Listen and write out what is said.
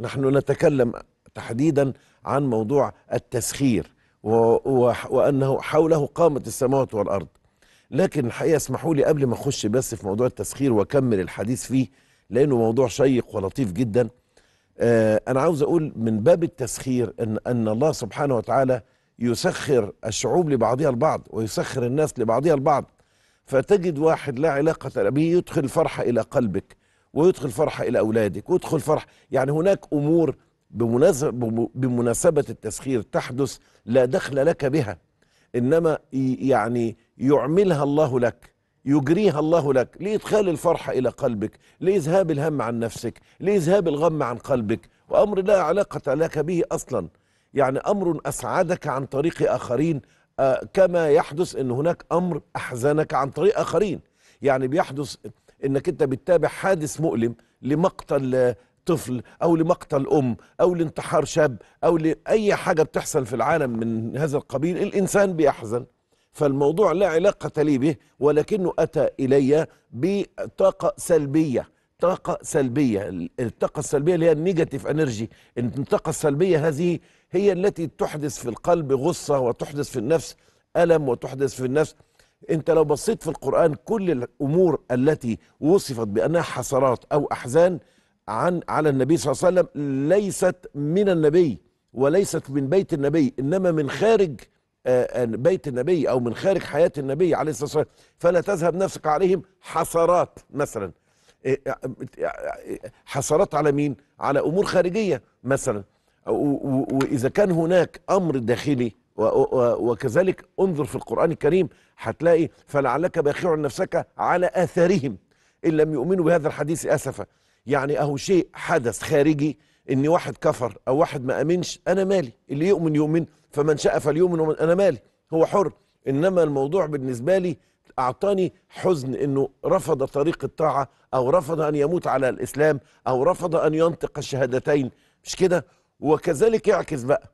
نحن نتكلم تحديدا عن موضوع التسخير و... وأنه حوله قامت السماوات والأرض لكن الحقيقة اسمحوا لي قبل ما أخش بس في موضوع التسخير وأكمل الحديث فيه لأنه موضوع شيق ولطيف جدا آه أنا عاوز أقول من باب التسخير أن, أن الله سبحانه وتعالى يسخر الشعوب لبعضها البعض ويسخر الناس لبعضها البعض فتجد واحد لا علاقة به يدخل فرحة إلى قلبك ويدخل فرحة إلى أولادك ويدخل فرح يعني هناك أمور بمناسبة التسخير تحدث لا دخل لك بها إنما يعني يعملها الله لك يجريها الله لك لإدخال الفرحة إلى قلبك لإذهاب الهم عن نفسك لإذهاب الغم عن قلبك وأمر لا علاقة لك به أصلا يعني أمر أسعدك عن طريق آخرين آه كما يحدث أن هناك أمر أحزنك عن طريق آخرين يعني بيحدث انك انت بتتابع حادث مؤلم لمقتل طفل او لمقتل ام او لانتحار شاب او لاي حاجه بتحصل في العالم من هذا القبيل الانسان بيحزن فالموضوع لا علاقه لي به ولكنه اتى الي بطاقه سلبيه طاقه سلبيه الطاقه السلبيه اللي هي النيجاتيف انرجي الطاقه السلبيه هذه هي التي تحدث في القلب غصه وتحدث في النفس الم وتحدث في النفس انت لو بصيت في القرآن كل الأمور التي وصفت بأنها حسرات أو أحزان عن على النبي صلى الله عليه وسلم ليست من النبي وليست من بيت النبي إنما من خارج آه، آه، بيت النبي أو من خارج حياة النبي عليه الصلاة والسلام فلا تذهب نفسك عليهم حسرات مثلا إيه، إيه، إيه، حسرات على مين؟ على أمور خارجية مثلا وإذا كان هناك أمر داخلي وكذلك انظر في القرآن الكريم هتلاقي فلعلك باخع نفسك على آثارهم إن لم يؤمنوا بهذا الحديث أسفا يعني أهو شيء حدث خارجي إن واحد كفر أو واحد ما أمنش أنا مالي اللي يؤمن يؤمن فمن شاء فليؤمن ومن أنا مالي هو حر إنما الموضوع بالنسبة لي أعطاني حزن إنه رفض طريق الطاعة أو رفض أن يموت على الإسلام أو رفض أن ينطق الشهادتين مش كده وكذلك يعكس بقى